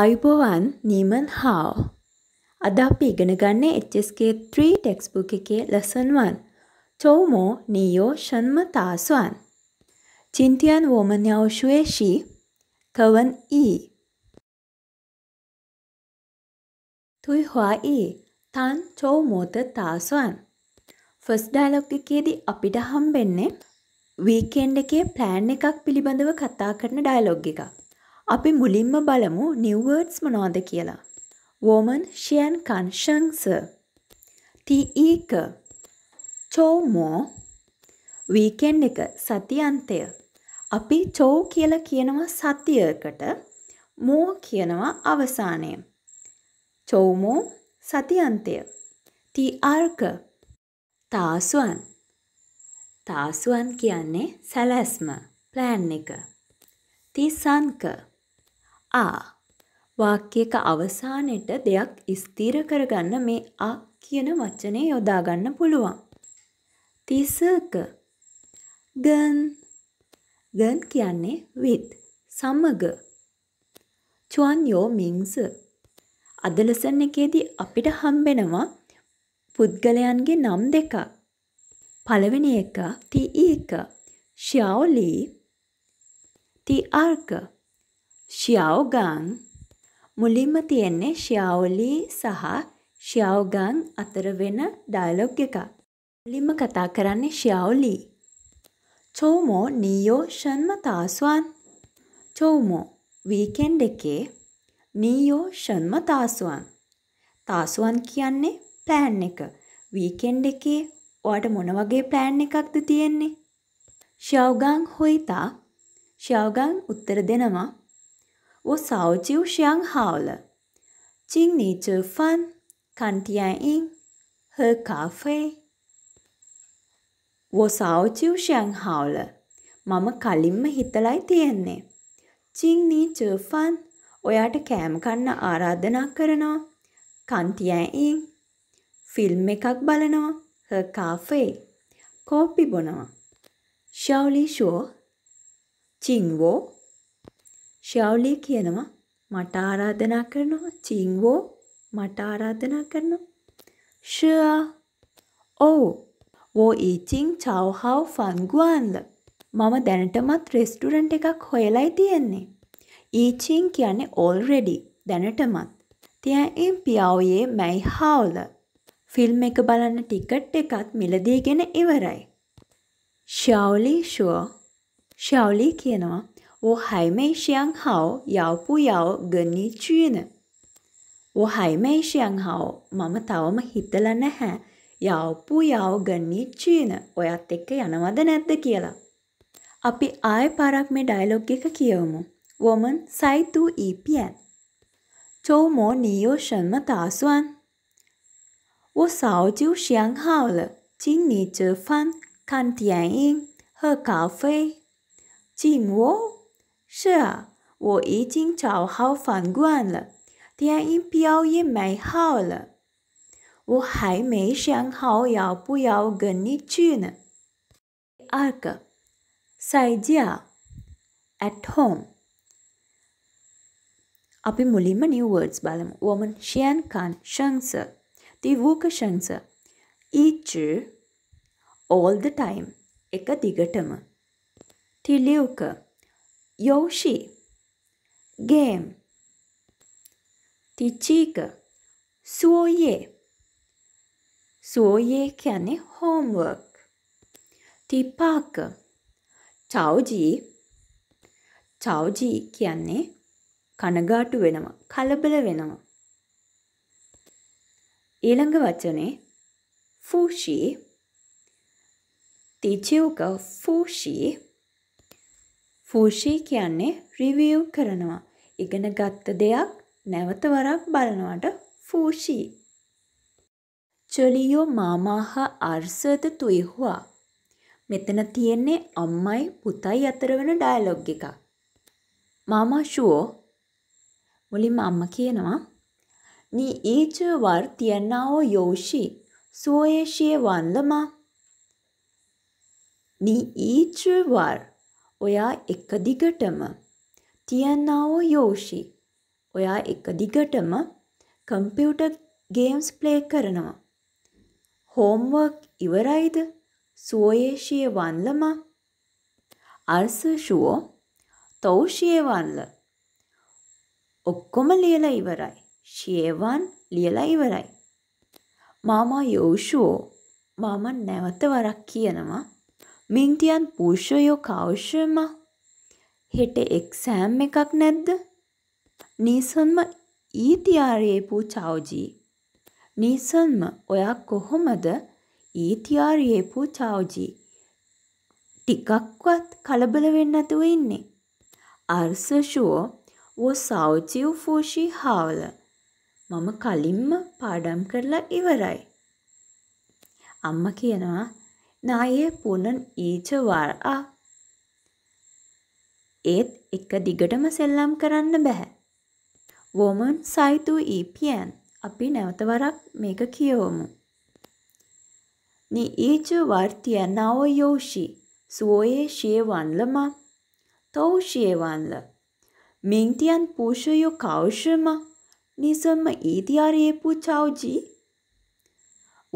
අයිබෝවන් නීමන් හාව. අද අපි ඉගෙන ගන්නේ HSK3 ටෙක්ස්බුක් එකේ ලසන් 1. චෝමෝ නියෝ ෂන්ම තාසුවන්. චින්තියන් වෝමන් යෞෂුවේෂී කවන් ඊ. තුයි හොවා ඊ තන් චෝමෝත තාසුවන්. ෆස් ඩයිලොග් එකේදී අපිට හම්බෙන්නේ වීකෙන්ඩ් එකේ ප්ලෑන් එකක් පිළිබඳව කතා කරන ඩයලොග් එකක්. අපි මුලින්ම බලමු නිව්වර්ඩ්ස් මොනවද කියලා. වෝමන් ෂියන් කන්ශංස තීඊක චෝමෝ වීකෙන්් එක සතියන්තය. අපි චෝ කියලා කියනවා සතියකට මෝ කියනවා අවසානය. චෝමෝ සතියන්තය. තී ආර්ක තාසුවන් තාසුවන් කියන්නේ සැලැස්ම ප්ලෑන් එක. තිසංක ආ වාක්‍යයක අවසානයේට දෙයක් ස්ථිර කරගන්න මේ ආ කියන වචනේ යොදා ගන්න පුළුවන්. තිසක ගන් ගන් කියන්නේ with සමග චුවන් යෝ මින්ස අද ලෙසන් එකේදී අපිට හම්බෙනවා පුද්ගලයන්ගේ නම් දෙකක්. පළවෙනි එක ටී එක ෂියාවලි ටී ආර්ක ෂියාව්ගාන් මුලින්ම තියෙන්නේ ෂියාව්ලී සහ ෂියාව්ගාන් අතර වෙන ඩයලොග් එකක්. මුලින්ම කතා කරන්නේ ෂියාව්ලී. චෝමෝ නීයෝ ෂන්ම තාස්වාන්. චෝමෝ වීකෙන්ඩ් එකේ නීයෝ ෂන්ම තාස්වාන්. තාස්වාන් කියන්නේ ප්ලෑන් එක. වීකෙන්ඩ් එකේ ඔයාට මොන වගේ ප්ලෑන් එකක්ද තියෙන්නේ? ෂියාව්ගාන් හොයිතා ෂියාව්ගාන් උත්තර දෙනවා 我早就想好了，请你吃饭、看电影、喝咖啡。我早就想好了，මම කලින්ම හිතලයි තියෙන්නේ. චින්නි චර්ෆන් ඔයාට කෑම කන්න ආරාධනා කරනවා. කන්තියයින් ෆිල්ම් එකක් බලනවා. හර් කාෆේ. කෝපි බොනවා. ශාවලි ෂෝ චින්වෝ ෂාව්ලී කියනවා මට ආරාධනා කරනවා චිංවෝ මට ආරාධනා කරනවා ෂා ඔව් වෝ ඊචිං චාව හාව ෆන් ගුවන්ල මම දැනටමත් රෙස්ටුරන්ට් එකක් හොයලයි තියෙන්නේ ඊචිං කියන්නේ ඕල්රෙඩි දැනටමත් තියන් පියාවයේ මැයි හාවල ෆිල්ම් එක බලන්න ටිකට් එකත් මිලදීගෙන ඉවරයි. ශාවලි ෂුව ශාවලි කියනවා 我还没想好要不要跟你去呢。我还没想好 මම තවම හිතලා නැහැ. යවපුයව ගන්නේ චීන. ඔයත් එක්ක යනවද නැද්ද කියලා. අපි ආය පාරක් මේ ඩයලොග් එක කියවමු. woman sai tu ipian. chou mo niyo shenme ta suan. wo sao jiu xiang hao le. jin ni zhe fan kan tian ying he ka fei. jin wo 是啊，我已经找好饭馆了，电影票也买好了。我还没想好要不要跟你去呢。第二个，在家 a t home。啊，别模里 n 有 words 嘛，我们先看声色，第五个声色，一直 all the time，一个第二个嘛，第六个。Yoshi game තිචීක සුවෝයේ සුවෝයේ කියන්නේ homework තිපාක චවජී චවජී කියන්නේ කනගාටු වෙනවා කලබල වෙනවා ඊළඟ වචනේ ෆූෂී තිචියෝක ෆූෂී ෆූෂී කියන්නේ රිවීව් කරනවා. ඉගෙන ගත්ත දෙයක් නැවත වරක් බලනවට ෆූෂී. චොලියෝ මාමාහ අර්සත තුයිහුවා. මෙතන තියෙන්නේ අම්මයි පුතයි අතර වෙන ඩයලොග් එකක්. මාමා ෂුවෝ මුලින්ම අම්ම කියනවා නී ඊච වර් තියන්නාවෝ යෝෂි සෝයේෂිය වන්දමා නී ඊච වර් ඔයා එක දිගටම තියන්නාවෝ යෝෂි ඔයා එක දිගටම කම්පියුටර් ගේම්ස් ප්ලේ කරනවා. හෝම්වර්ක් ඉවරයිද සුවයේශය වන්ලම අර්සෂුවෝ තෞෂයවන්ල ඔක්කොම ලියල ඉවරයි ශයවන් ලියල ඉවරයි. මාමා යෝෂුවෝ මාමන් නැවත වරක් කියනවා මින්ටියන් පුරුෂයෝ කවුෂම හෙට එක්සෑම් එකක් නැද්ද? නීසන්ම ඊතියාරයේපු චවජී. නීසන්ම ඔයා කොහොමද ඊතියාරයේපු චවජී. ටිකක්වත් කලබල වෙන්න ඇතුව ඉන්නේ. අර්සෂුවෝ වෝ සෞචිව් ෆෝෂී හාවල. මම කලින්ම පාඩම් කරලා ඉවරයි. අම්ම කියනවා 나 보는 ඊචවාර් ආ ඒත් එක දිගටම සෙල්ලම් කරන්න බැහැ. වෝමන් සයිතු ඊපියන් අපි නැවතවරක් මේක කියවමු. නි ඊච වර්තිය නව යෝෂි සුවයේ ශේවන්ලම තෝ ශේවන්ල මින්තියන් පූෂයෝ කෞෂම නිසම ඊතියාරයේ පුචාවජී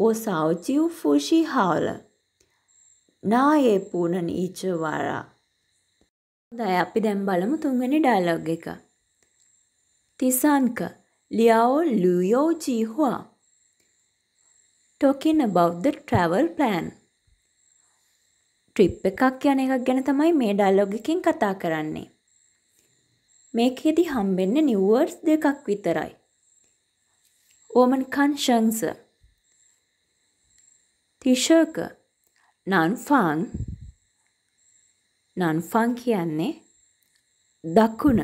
ඕ සාවජිව් ෆූෂි හාවල නායේ පූර්ණ නීචවාරා. දය අපි දැම් බලමු තුන්වැනි ඩයලොග් එක. තිසාන්ක ලියාවෝ ලූයෝ ජීහවා. ටොකින් බෞද්ධ ට්‍රවල් ප්ලෑන්. ට්‍රිප් එකක් යන එකක් ගැන තමයි මේ ඩයිලොගකින් කතා කරන්නේ. මේකෙදි හම්බෙන්න නිවර්ස් දෙකක් විතරයි. ඕමන් කන්ශංස තිශර්ක නන්ෆාන් නන්ෆාන් කියන්නේ දකුණ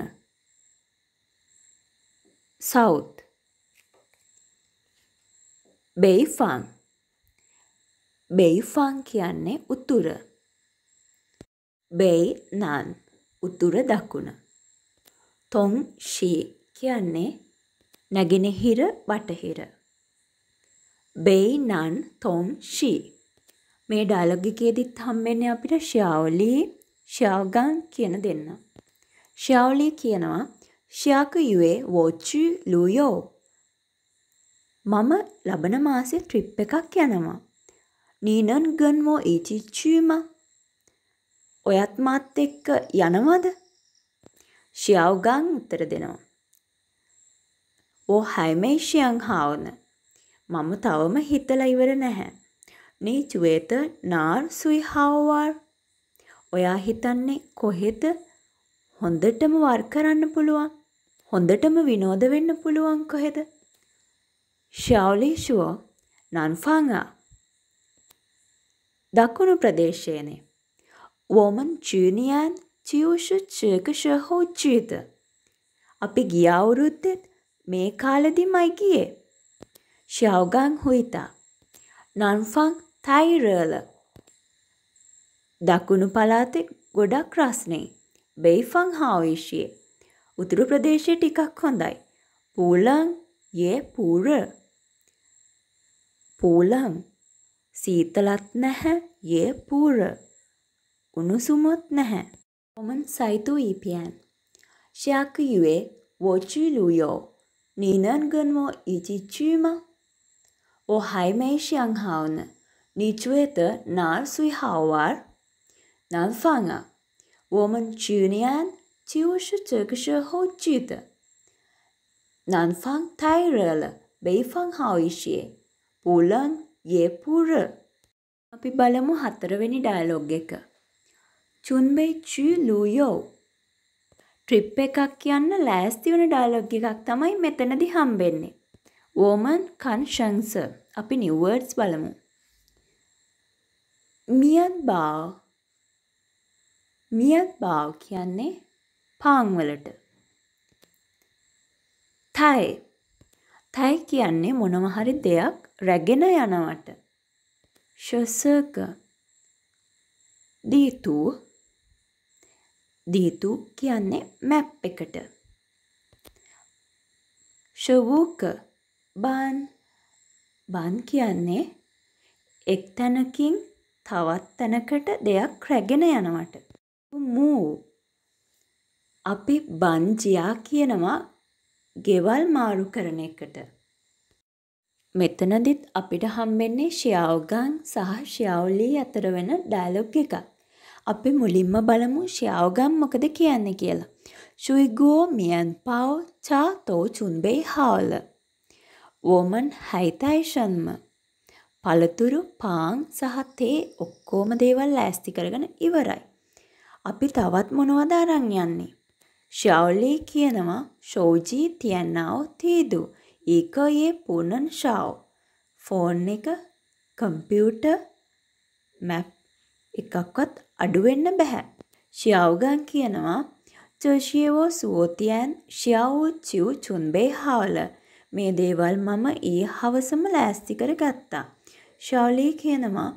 සවුත් බෙයිෆාන් බෙයිෆාන් කියන්නේ උතුර බෙයි නන් උතුර දකුණ තොන් ෂී කියන්නේ නැගෙනහිර බටහිර බෙයි නන් තොන් ෂී මේ ඩයලොග් එකේදීත් හම්බෙන්නේ අපිට ෂාවලි ෂාගන් කියන දෙන්න. ෂාවලි කියනවා ෂාකු යුවේ වෝචු ලූයෝ. මම ලබන මාසේ ට්‍රිප් එකක් යනවා. නීනන් ගන්මෝ ඒචිච්චීම. ඔයත් මාත් එක්ක යනවද? ෂාවගන් උත්තර දෙනවා. ඕ හැමේෂයන් හාවන. මම තවම හිතලා ඉවර නැහැ. නීච වේත නාර් සුයි හාවර් ඔයා හිතන්නේ කොහෙද හොඳටම වර් කරන්න පුළුවන් හොඳටම විනෝද වෙන්න පුළුවන් කොහෙද ශාවලිෂුව නන්ෆාංගා දකුණු ප්‍රදේශයනේ වෝමන් චූනියන් චියෝෂ චර්කෂහෝ චීත අපි ගිය අවුරුද්දෙත් මේ කාලෙදිමයි ගියේ ශාවගන් හුයිතා නන්ෆං තෛරල. දකුණු පළාතේ ගොඩක් රස්නේ. බෙයිෆං හාවිෂයේ. උතුරු ප්‍රදේශයේ ටිකක් හොඳයි. පූලං යේ පූර. පූලං සීතලත් නැහැ යේ පූර. උණුසුමත් නැහැ. කොමන් සයිතු ඊපියන්. ශාක යුවේ වොචිලුයෝ. නීනන් ගන්වෝ ඉචිචීම. ඔ හයිමේෂයන් හාවන. 你觉得哪最好玩？南方啊，我们去年就是这个时候去的。南方太热了，北方好一些，不冷也不热。අපි බලමු හතරවෙනි ඩයලොග් එක. චුන්බේ චු ලුයෝ. ට්‍රිප් එකක් යන්න ලෑස්ති වෙන ඩයලොග් එකක් තමයි මෙතනදී හම්බෙන්නේ. වෝමන් කන් ශංස. අපි නිවර්ඩ්ස් බලමු. මියත්බාව් මියත්බාව් කියන්නේ පාන්වලට. තයි තයි කියන්නේ මොනව හරි දෙයක් රැගෙන යනවට. ශසක දීතු දීතු කියන්නේ මැප් එකට. ශවූක බන් බන් කියන්නේ එක් තැනකින් තවත් තැනකට දෙයක් රැගෙන යනවට. මූ අපි බංජියා කියනවා ගෙවල් මාරු කරන එකට. මෙතනදිත් අපිට හම්බෙන්නේ ෂියාවගන් සහ ෂියාවලී අතර වෙන ඩයලොග් එකක්. අපි මුලින්ම බලමු ෂියාවගන් මොකද කියන්නේ කියලා. ශුයිගෝ මියන් පාව චා තෝ චුන්බේ හාවල. වෝමන් හැයිතයිෂන්ම. පළතුරු පාන් සහ තේ ඔක්කොම දේවල් ලෑස්ති කරගෙන ඉවරයි. අපි තවත් මොනවද අරන් යන්නේ? ශාවලි කියනවා ෂෝජී තියන්නාව තීදු. ඒකයේ පුනන් ශාව. ෆෝන් එක, කම්පියුටර්, මැප් එකක්වත් අඩු වෙන්න බෑ. ශියාව්ගන් කියනවා චෝෂියෝ සුවෝතියන් ශියාවෝ චිව් චුන්බේ හාවල. මේ දේවල් මම ඊ හවසම ලෑස්ති කර ගත්තා. ශාලී කියනවා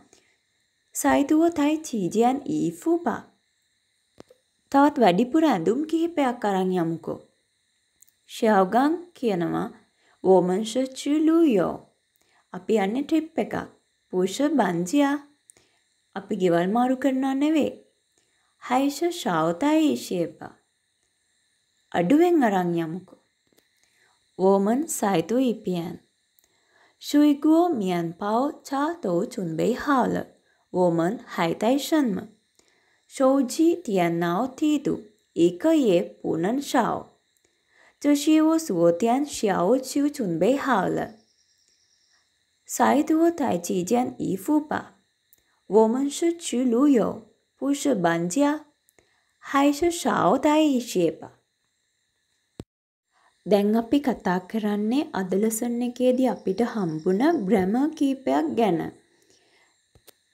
සයිදුව තයි චීජයන් ඊ ෆූපා. තවත් වැඩිපුර ඇඳුම් කිහිපයක් අරන් යමුකෝ. ෂයව්ගන් කියනවා වෝමන්ෂ චුලූයෝ. අපි යන්නේ ට්‍රිප් එකක්. පූෂ බන්ජියා. අපි ගෙවල් මාරු කරනවා නෙවේ. හයිෂ ශාවතයි ඊශියපා. අඩුවෙන් අරන් යමුකෝ. වෝමන් සයිතු ඉපියන්. 水果、面包、茶都准备好了，我们还带什么？手机、电脑、地图一个也不能少。这是我昨天下午就准备好了，再多带几件衣服吧。我们是去旅游，不是搬家，还是少带一些吧。දැන් අපි කතා කරන්නේ අද ලෙසන් එකේදී අපිට හම්බුණ ග්‍රැමර් කීපයක් ගැන.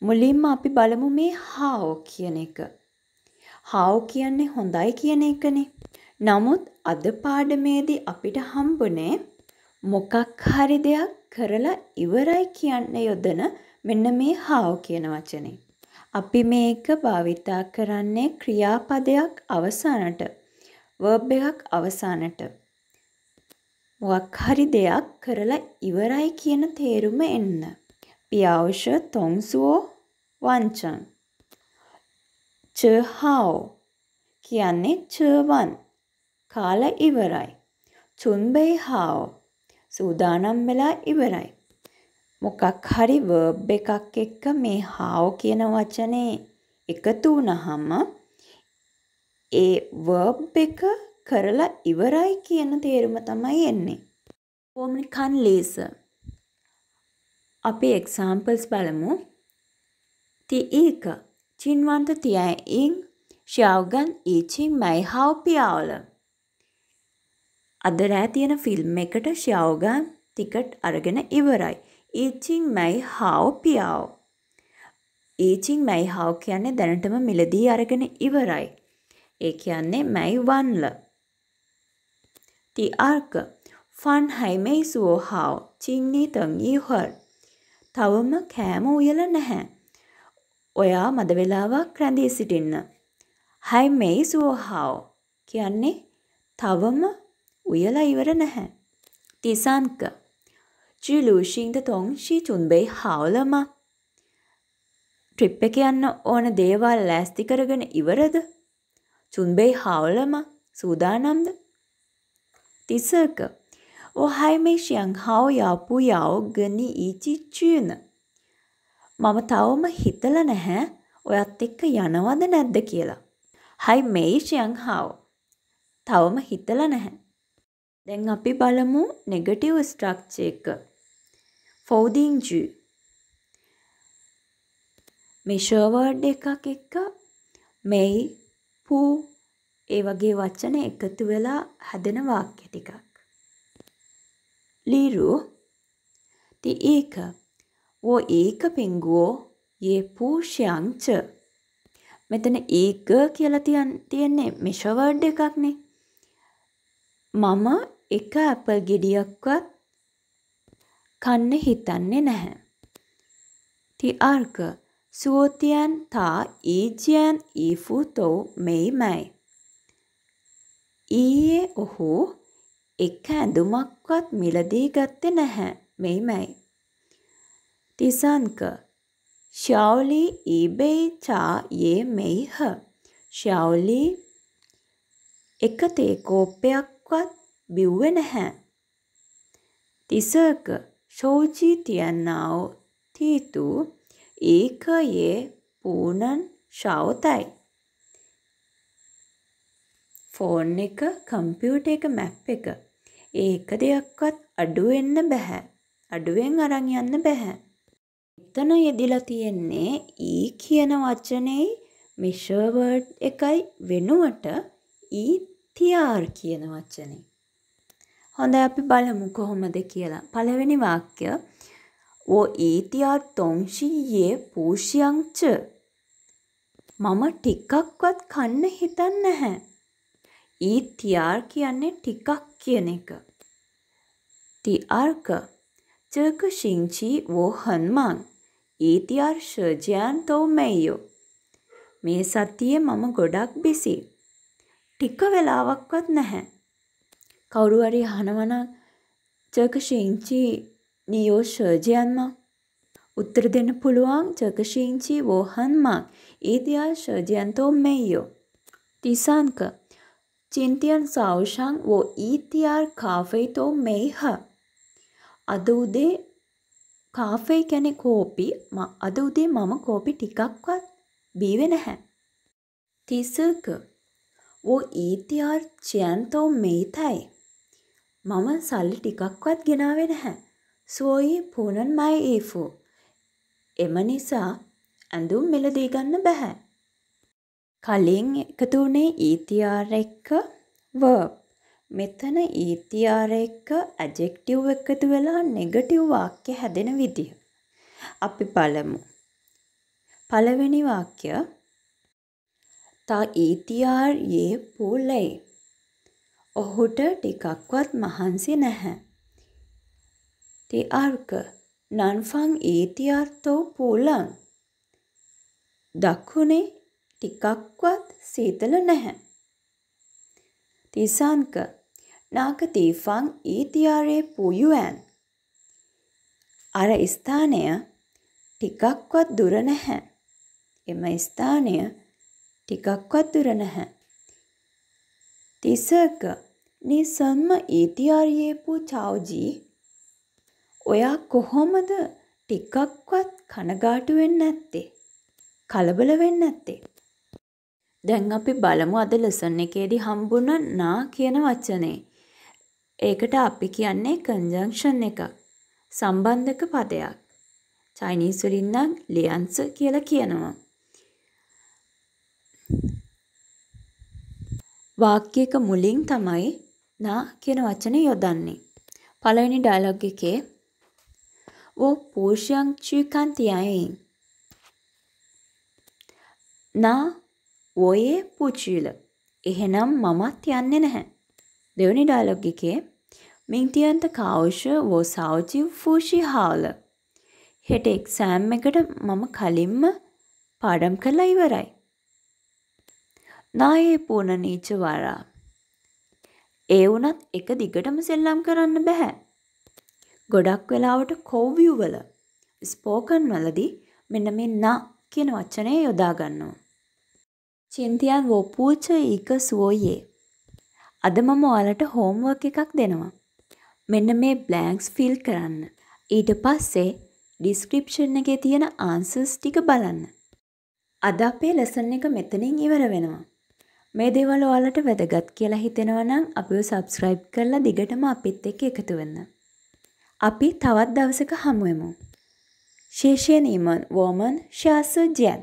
මුලින්ම අපි බලමු මේ how කියන එක. how කියන්නේ හොඳයි කියන එකනේ. නමුත් අද පාඩමේදී අපිට හම්බුනේ මොකක් හරි දෙයක් කරලා ඉවරයි කියන්න යොදන මෙන්න මේ how කියන වචනේ. අපි මේක භාවිතා කරන්නේ ක්‍රියාපදයක් අවසානට verb එකක් අවසානට මොකක් හරි දෙයක් කරලා ඉවරයි කියන තේරුම එන්න. පියාවෂ තොංසුවෝ වංචන්. චහාෝ කියන්නේ චවන් කාල ඉවරයි. චුන්බයි හාෝ සූදානම් වෙලා ඉවරයි. මොකක් හරි වර්බ් එකක් එක්ක මේ හාෝ කියන වචනේ එකතු වුණහම ඒ වර්බ් එක කරලා ඉවරයි කියන තේරුම තමයි එන්නේ. කොමනි කන් ලේසර්. අපි එක්සාම්පල්ස් බලමු. ති ඒක චින්වන්ත තියයි ඉන් ශාවගන් ඊචි මයි හව් පියාවල. අද රෑ තියෙන ෆිල්ම් එකට ශාවගන් ටිකට් අරගෙන ඉවරයි. ඊචින් මයි හව් පියාවෝ. ඊචින් මැයි හාව කියන්නේ දැනටම මිලදී අරගෙන ඉවරයි. ඒ කියන්නේ මැයි වන්ල. 第二个，饭还没做好，请你等一会儿。තවම කෑම උයලා නැහැ. ඔයා මද වෙලාවක් රැඳී සිටින්න. හයි මේ සුවහාව කියන්නේ තවම උයලා ඉවර නැහැ. තිසන්ක. ජිලූෂින්ද තොන් ශී චුන්බෙයි හාවලම. ට්‍රිප් එක යන්න ඕන දේවල් ලෑස්ති කරගෙන ඉවරද? චුන්බෙයි හාවලම සූදානම්ද? 第四个，我还没想好要不要跟你一起去呢。මම තවම හිතලා නැහැ ඔයත් එක්ක යනවද නැද්ද කියලා. හයි මේයි ෂියංහාව. තවම හිතලා නැහැ. දැන් අපි බලමු නෙගටිව් ස්ට්‍රක්චර් එක. ෆෝදින්ජු මේ ෂර් වර්ඩ් එකක් එක්ක මේයි පූ ඒ වගේ වචන එකතු වෙලා හැදෙන වාක්‍ය ටිකක්. ලීරු ඒක වෝ ඒක පෙන්ගුවෝ ඒ පූෂයංච මෙතන ඒක කියලා තියන් තියෙන්නේ මෙෂවර්ඩ් එකක්නේ මම එක ඇපල් ගෙඩියක්වත් කන්න හිතන්නේ නැහැ. ති අර්ක සුවතියන් තා ඊජයන් ඊෆුතෝ මෙයි මැයි. ඊයේ ඔහු එක ඇඳුමක්වත් මිලදී ගත්තේ නැහැ මෙයිමයි. තිසන්ක ශාවලී ඊබෙයි චා යේ මෙයිහ. ශාවලී එක තේ කෝප්පයක්වත් බිව්වේ නැහැ. තිසක ශෝචී තියන්නාව තීතු ඒකයේ පූනන් ශාවතයි. ෆෝන් එක කම්පියුට එක මැප් එක ඒක දෙයක්වත් අඩුවෙන්න බැහැ අඩුවෙන් අරන් යන්න බැහැ එතන යෙදිලා තියෙන්නේ ඊ e කියන වචනේ මෙෂර්වර්ඩ් එකයි වෙනුවට ඊතිආර් e කියන වචනේ හොඳ අපි බලමු කොහොමද කියලා පළවෙනි වාක්‍ය ෝ ඊතිආර් e තොංශීයේ පූෂියංච මම ටිකක්වත් කන්න හිතන්න නැහැ ඊතියාර් කියන්නේ ටිකක් කියන එක. තිආර්ක චර්ක ශිංචී වෝ හන්මං ඊතියාර් ශජයන් තෝමෙයෝ. මේ සතියේ මම ගොඩක් බිසි. ටික වෙලාවක්වත් නැහැ. කවුරු හරි අහනවනම් චර්ක ශිංචී නියෝ ශජයන්ම උත්තර දෙන්න පුළුවන් චර්ක ශිංචී වෝ හන්මං ඊතියාර් ශජයන් තෝමෙයෝ. තිසාන්ක 今天早上我一点咖啡都没喝。අද උදේ කාෆේ කැනෙ කෝපි අද උදේ මම කෝපි ටිකක්වත් බීවෙ නැහැ. තිසක ඕ ඊතිආර් චයන්තෝ මෙයිතයි. මම සල්ලි ටිකක්වත් ගෙනාවෙ නැහැ. සෝයි පූනන් මයි ඒෆෝ. එම නිසා ඇඳුම් මෙලදී ගන්න බැහැ. කලින් එකතු වුණේ ඊතිආර් එක්ක වර්බ්. මෙතන ඊතිආර් එක්ක ඇජෙක්ටිව් එකතු වෙලා නෙගටිව් වාක්‍ය හැදෙන විදිහ. අපි බලමු. පළවෙනි වාක්‍ය තා ඊතිආර් e යේ පූලයි. ඔහුට ටිකක්වත් මහන්සි නැහැ. ටි අර්ක නන්ෆං ඊතිආර්තෝ e පූලං. දක්ුණේ ටිකක්වත් සීතල නැහැ. තිසංක නාක තීෆං ඊතියාරේ පුයුවන් අර ස්ථානය ටිකක්වත් දුර නැහැ. එම ස්ථානය ටිකක්වත් දුර නැහැ. තිසක නිසන්ම ඊතියාරයේ පුචාවජී ඔයා කොහොමද ටිකක්වත් කනගාටු වෙන්නේ නැත්තේ කලබල වෙන්නේ නැත්තේ දැන් අපි බලමු අද ලෙසන් එකේදී හම්බුන නා කියන වචනේ. ඒකට අපි කියන්නේ කන්ජන්ක්ෂන් එකක්. සම්බන්ධක පදයක්. චයිනීස් වලින් නම් ලියන්ස කියලා කියනවා. වාක්‍යයක මුලින් තමයි නා කියන වචනේ යොදන්නේ. පළවෙනි ඩයලොග් එකේ "වෝ පෝෂියන් චුකන් තියයින්" නා වොයේ පුචීල. එහෙනම් මමත් යන්නේ නැහැ. දෙවනි ඩයලොග් එකේ මින්තියන්ත කාවුෂ වෝ සාවචි ෆූෂි හාල. හෙට එක්සෑම් එකට මම කලින්ම පාඩම් කරලා ඉවරයි. නායේ පූර්ණ නීච වරා. ඒ වුණත් එක දිගටම සෙල්ලම් කරන්න බැහැ. ගොඩක් වෙලාවට කෝවියු වල ස්පෝකන් වලදී මෙන්න මේ නා කියන වචනය යොදා ගන්නවා. චින්තියන් වොපූච ඒක සුවෝයේ. අද මම ඔයාලට හෝම්වර්ක් එකක් දෙනවා. මෙන්න මේ බ්ලෑන්ක්ස් ෆිල් කරන්න. ඊට පස්සේ ඩිස්ක්‍රිප්ෂන් එකේ තියෙන ආන්සර්ස් ටික බලන්න. අද අපේ ලෙසන් එක මෙතනින් ඉවර වෙනවා. මේ දේවල් ඔයාලට වැදගත් කියලා හිතෙනවා නම් අපිව සබ්ස්ක්‍රයිබ් කරලා දිගටම අපිත් එක්ක එකතු වෙන්න. අපි තවත් දවසක හමු වෙමු. ශේෂයෙන් ඊමන් වෝමන් ශාස ජයන්